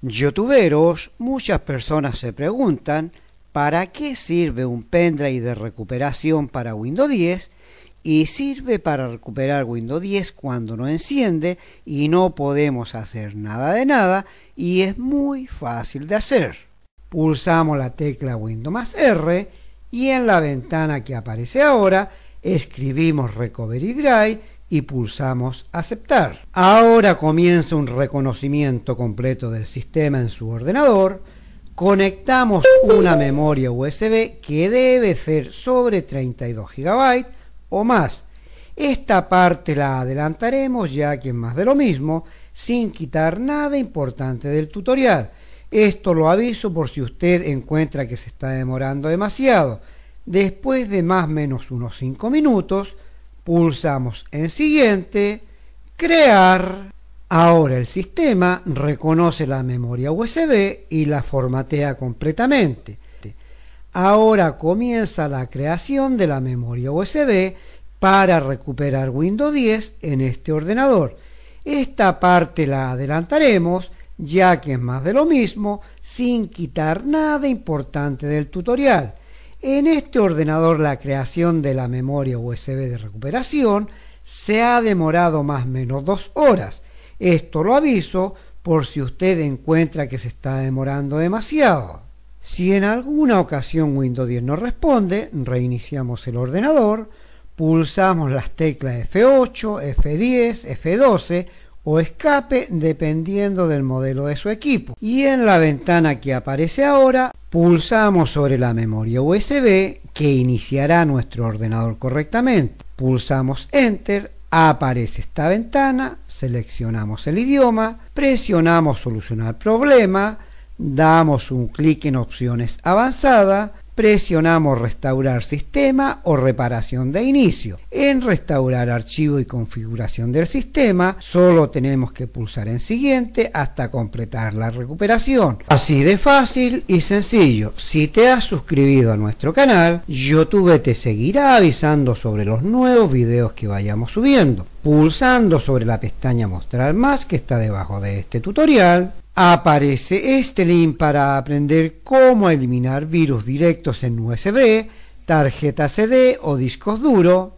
Youtuberos, muchas personas se preguntan para qué sirve un pendrive de recuperación para Windows 10 y sirve para recuperar Windows 10 cuando no enciende y no podemos hacer nada de nada y es muy fácil de hacer. Pulsamos la tecla Windows más R y en la ventana que aparece ahora escribimos Recovery Drive y pulsamos aceptar. Ahora comienza un reconocimiento completo del sistema en su ordenador. Conectamos una memoria USB que debe ser sobre 32 GB o más. Esta parte la adelantaremos ya que es más de lo mismo, sin quitar nada importante del tutorial. Esto lo aviso por si usted encuentra que se está demorando demasiado. Después de más o menos unos 5 minutos, Pulsamos en siguiente, crear. Ahora el sistema reconoce la memoria USB y la formatea completamente. Ahora comienza la creación de la memoria USB para recuperar Windows 10 en este ordenador. Esta parte la adelantaremos ya que es más de lo mismo sin quitar nada importante del tutorial. En este ordenador la creación de la memoria USB de recuperación se ha demorado más o menos dos horas. Esto lo aviso por si usted encuentra que se está demorando demasiado. Si en alguna ocasión Windows 10 no responde, reiniciamos el ordenador, pulsamos las teclas F8, F10, F12 o escape dependiendo del modelo de su equipo. Y en la ventana que aparece ahora pulsamos sobre la memoria USB que iniciará nuestro ordenador correctamente. Pulsamos Enter, aparece esta ventana, seleccionamos el idioma, presionamos Solucionar problema, damos un clic en Opciones avanzada presionamos restaurar sistema o reparación de inicio. En restaurar archivo y configuración del sistema solo tenemos que pulsar en siguiente hasta completar la recuperación. Así de fácil y sencillo. Si te has suscribido a nuestro canal, YouTube te seguirá avisando sobre los nuevos videos que vayamos subiendo. Pulsando sobre la pestaña mostrar más que está debajo de este tutorial, Aparece este link para aprender cómo eliminar virus directos en USB, tarjeta CD o discos duro.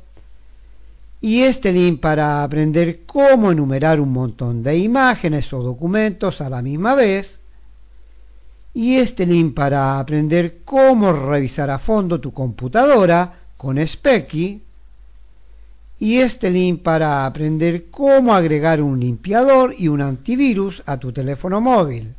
Y este link para aprender cómo enumerar un montón de imágenes o documentos a la misma vez y este link para aprender cómo revisar a fondo tu computadora con Specky y este link para aprender cómo agregar un limpiador y un antivirus a tu teléfono móvil.